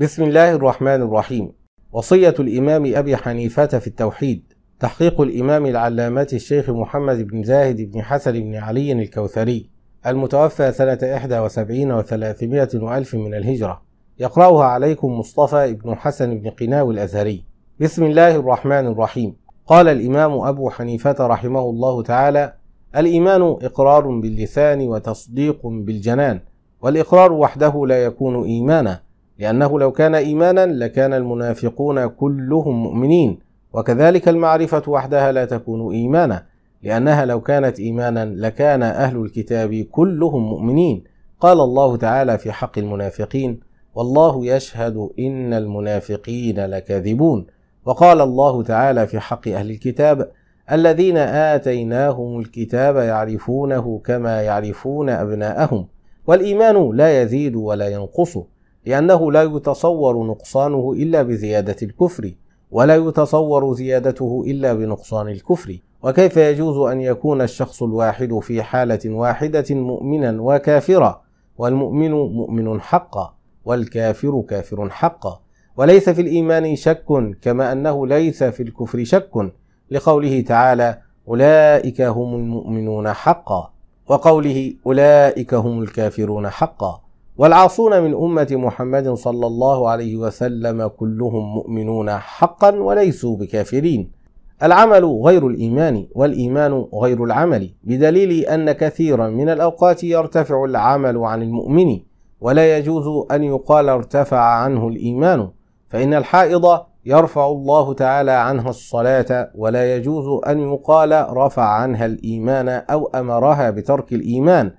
بسم الله الرحمن الرحيم وصية الإمام أبي حنيفة في التوحيد تحقيق الإمام العلامة الشيخ محمد بن زاهد بن حسن بن علي الكوثري المتوفى سنة 71 و300 وألف من الهجرة يقرأها عليكم مصطفى بن حسن بن قناو الأزهري بسم الله الرحمن الرحيم قال الإمام أبو حنيفة رحمه الله تعالى الإيمان إقرار باللسان وتصديق بالجنان والإقرار وحده لا يكون إيمانا لأنه لو كان إيمانا لكان المنافقون كلهم مؤمنين وكذلك المعرفة وحدها لا تكون إيمانا لأنها لو كانت إيمانا لكان أهل الكتاب كلهم مؤمنين قال الله تعالى في حق المنافقين والله يشهد إن المنافقين لكاذبون وقال الله تعالى في حق أهل الكتاب الذين آتيناهم الكتاب يعرفونه كما يعرفون أبناءهم والإيمان لا يزيد ولا ينقصه لأنه لا يتصور نقصانه إلا بزيادة الكفر ولا يتصور زيادته إلا بنقصان الكفر وكيف يجوز أن يكون الشخص الواحد في حالة واحدة مؤمنا وكافرا والمؤمن مؤمن حقا والكافر كافر حقا وليس في الإيمان شك كما أنه ليس في الكفر شك لقوله تعالى أولئك هم المؤمنون حقا وقوله أولئك هم الكافرون حقا والعاصون من أمة محمد صلى الله عليه وسلم كلهم مؤمنون حقا وليسوا بكافرين العمل غير الإيمان والإيمان غير العمل بدليل أن كثيرا من الأوقات يرتفع العمل عن المؤمن ولا يجوز أن يقال ارتفع عنه الإيمان فإن الحائض يرفع الله تعالى عنها الصلاة ولا يجوز أن يقال رفع عنها الإيمان أو أمرها بترك الإيمان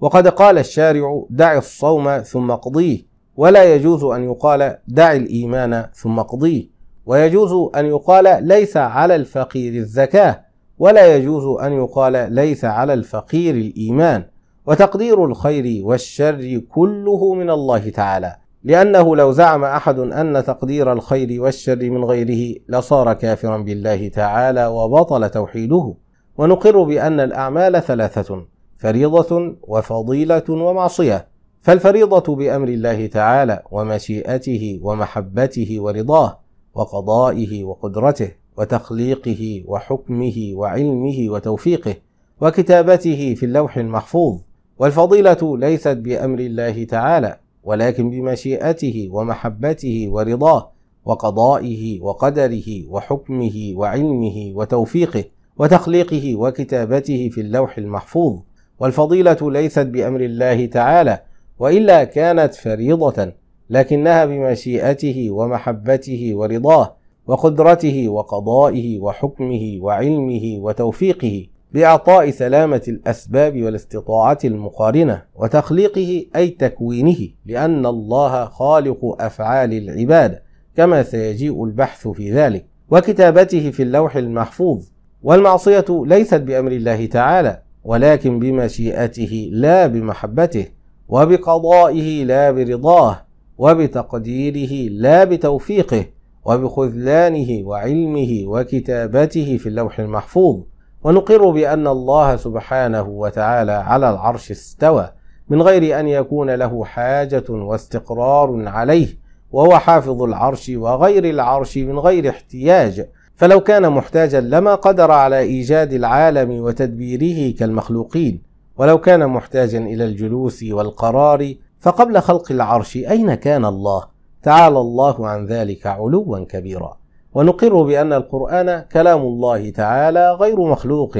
وقد قال الشارع دع الصوم ثم اقضيه ولا يجوز أن يقال دع الإيمان ثم اقضيه ويجوز أن يقال ليس على الفقير الزكاة ولا يجوز أن يقال ليس على الفقير الإيمان وتقدير الخير والشر كله من الله تعالى لأنه لو زعم أحد أن تقدير الخير والشر من غيره لصار كافرا بالله تعالى وبطل توحيده ونقر بأن الأعمال ثلاثة فريضة وفضيلة ومعصية فالفريضة بأمر الله تعالى ومشيئته ومحبته ورضاه وقضائه وقدرته وتخليقه وحكمه وعلمه وتوفيقه وكتابته في اللوح المحفوظ والفضيلة ليست بأمر الله تعالى ولكن بمشيئته ومحبته ورضاه وقضائه وقدره وحكمه وعلمه وتوفيقه وتخليقه وكتابته في اللوح المحفوظ والفضيلة ليست بأمر الله تعالى وإلا كانت فريضة لكنها بمشيئته ومحبته ورضاه وقدرته وقضائه وحكمه وعلمه وتوفيقه باعطاء سلامه الاسباب والاستطاعه المقارنه وتخليقه اي تكوينه لان الله خالق افعال العباد كما سيجيء البحث في ذلك وكتابته في اللوح المحفوظ والمعصيه ليست بامر الله تعالى ولكن بمشيئته لا بمحبته وبقضائه لا برضاه وبتقديره لا بتوفيقه وبخذلانه وعلمه وكتابته في اللوح المحفوظ ونقر بان الله سبحانه وتعالى على العرش استوى من غير ان يكون له حاجه واستقرار عليه وهو حافظ العرش وغير العرش من غير احتياج فلو كان محتاجا لما قدر على ايجاد العالم وتدبيره كالمخلوقين ولو كان محتاجا الى الجلوس والقرار فقبل خلق العرش اين كان الله تعالى الله عن ذلك علوا كبيرا ونقر بان القران كلام الله تعالى غير مخلوق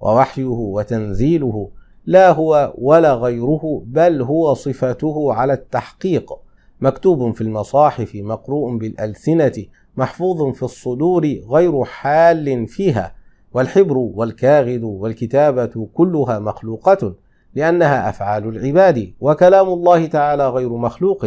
ووحيه وتنزيله لا هو ولا غيره بل هو صفته على التحقيق مكتوب في المصاحف مقروء بالألسنة محفوظ في الصدور غير حال فيها والحبر والكاغد والكتابة كلها مخلوقة لأنها أفعال العباد وكلام الله تعالى غير مخلوق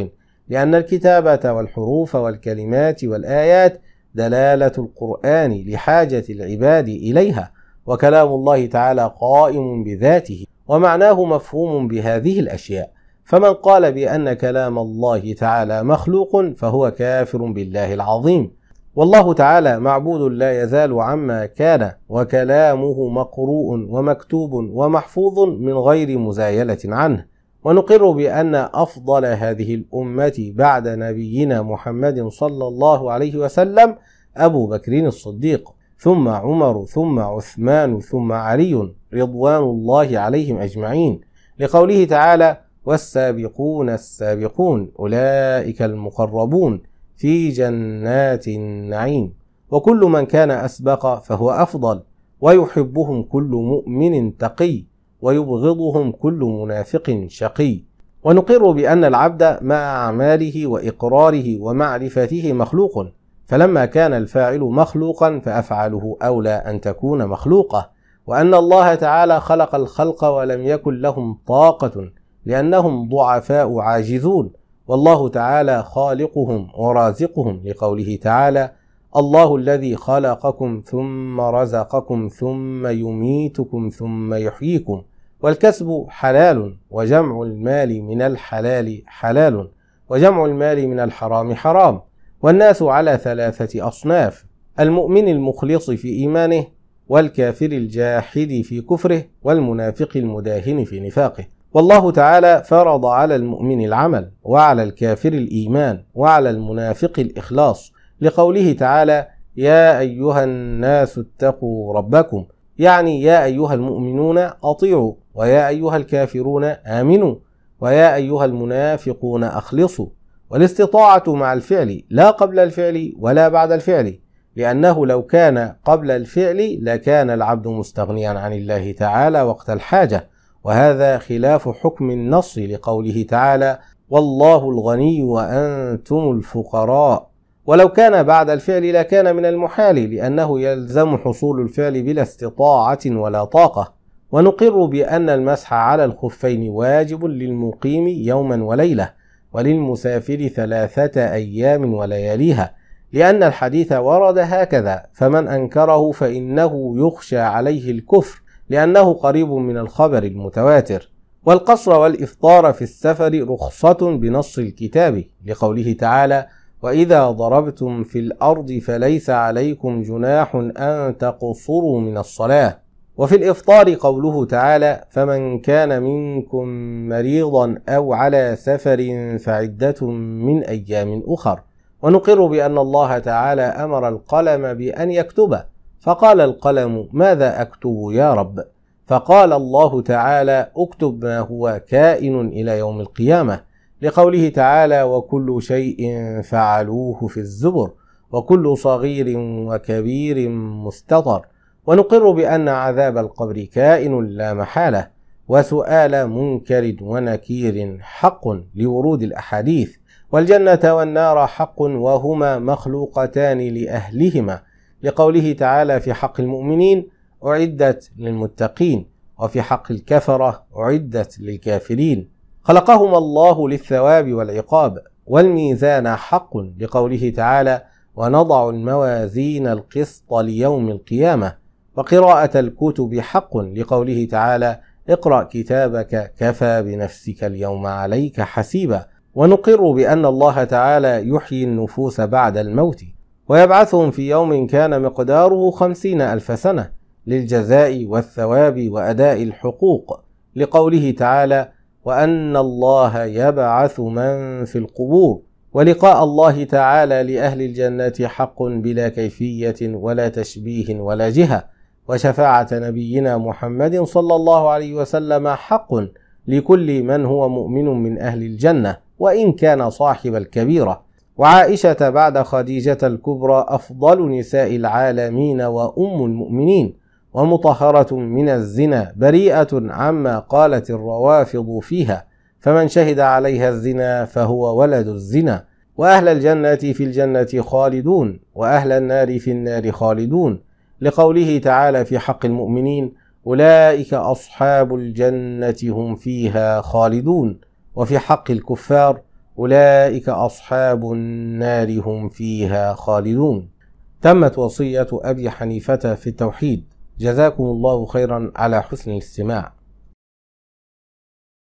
لأن الكتابة والحروف والكلمات والآيات دلالة القرآن لحاجة العباد إليها وكلام الله تعالى قائم بذاته ومعناه مفهوم بهذه الأشياء فمن قال بأن كلام الله تعالى مخلوق فهو كافر بالله العظيم والله تعالى معبود لا يزال عما كان وكلامه مقروء ومكتوب ومحفوظ من غير مزايلة عنه ونقر بأن أفضل هذه الأمة بعد نبينا محمد صلى الله عليه وسلم أبو بكر الصديق ثم عمر ثم عثمان ثم علي رضوان الله عليهم أجمعين لقوله تعالى والسابقون السابقون أولئك المقربون في جنات النعيم وكل من كان أسبق فهو أفضل ويحبهم كل مؤمن تقي ويبغضهم كل منافق شقي ونقر بأن العبد مع أعماله وإقراره ومعرفته مخلوق فلما كان الفاعل مخلوقا فأفعله أولى أن تكون مخلوقة وأن الله تعالى خلق الخلق ولم يكن لهم طاقة لأنهم ضعفاء عاجزون والله تعالى خالقهم ورازقهم لقوله تعالى الله الذي خلقكم ثم رزقكم ثم يميتكم ثم يحييكم والكسب حلال وجمع المال من الحلال حلال وجمع المال من الحرام حرام والناس على ثلاثة أصناف المؤمن المخلص في إيمانه والكافر الجاحد في كفره والمنافق المداهن في نفاقه والله تعالى فرض على المؤمن العمل وعلى الكافر الايمان وعلى المنافق الاخلاص لقوله تعالى يا ايها الناس اتقوا ربكم يعني يا ايها المؤمنون اطيعوا ويا ايها الكافرون امنوا ويا ايها المنافقون اخلصوا والاستطاعه مع الفعل لا قبل الفعل ولا بعد الفعل لأنه لو كان قبل الفعل لكان العبد مستغنيا عن الله تعالى وقت الحاجة وهذا خلاف حكم النص لقوله تعالى والله الغني وانتم الفقراء ولو كان بعد الفعل لكان من المحال لانه يلزم حصول الفعل بلا استطاعه ولا طاقه ونقر بان المسح على الخفين واجب للمقيم يوما وليله وللمسافر ثلاثه ايام ولياليها لان الحديث ورد هكذا فمن انكره فانه يخشى عليه الكفر لأنه قريب من الخبر المتواتر والقصر والإفطار في السفر رخصة بنص الكتاب لقوله تعالى وإذا ضربتم في الأرض فليس عليكم جناح أن تقصروا من الصلاة وفي الإفطار قوله تعالى فمن كان منكم مريضا أو على سفر فعدة من أيام أخر ونقر بأن الله تعالى أمر القلم بأن يكتبه فقال القلم ماذا اكتب يا رب فقال الله تعالى اكتب ما هو كائن الى يوم القيامه لقوله تعالى وكل شيء فعلوه في الزبر وكل صغير وكبير مستطر ونقر بان عذاب القبر كائن لا محاله وسؤال منكر ونكير حق لورود الاحاديث والجنه والنار حق وهما مخلوقتان لاهلهما لقوله تعالى في حق المؤمنين أعدت للمتقين وفي حق الكفرة أعدت للكافرين خلقهما الله للثواب والعقاب والميزان حق لقوله تعالى ونضع الموازين القسط ليوم القيامة وقراءة الكتب حق لقوله تعالى اقرأ كتابك كفى بنفسك اليوم عليك حسيبا ونقر بأن الله تعالى يحيي النفوس بعد الموت ويبعثهم في يوم كان مقداره خمسين ألف سنة للجزاء والثواب وأداء الحقوق لقوله تعالى وأن الله يبعث من في القبور ولقاء الله تعالى لأهل الجنة حق بلا كيفية ولا تشبيه ولا جهة وشفاعة نبينا محمد صلى الله عليه وسلم حق لكل من هو مؤمن من أهل الجنة وإن كان صاحب الكبيرة وعائشة بعد خديجة الكبرى أفضل نساء العالمين وأم المؤمنين ومطهرة من الزنا بريئة عما قالت الروافض فيها فمن شهد عليها الزنا فهو ولد الزنا وأهل الجنة في الجنة خالدون وأهل النار في النار خالدون لقوله تعالى في حق المؤمنين أولئك أصحاب الجنة هم فيها خالدون وفي حق الكفار أولئك أصحاب النار هم فيها خالدون تمت وصية أبي حنيفة في التوحيد جزاكم الله خيرا على حسن الاستماع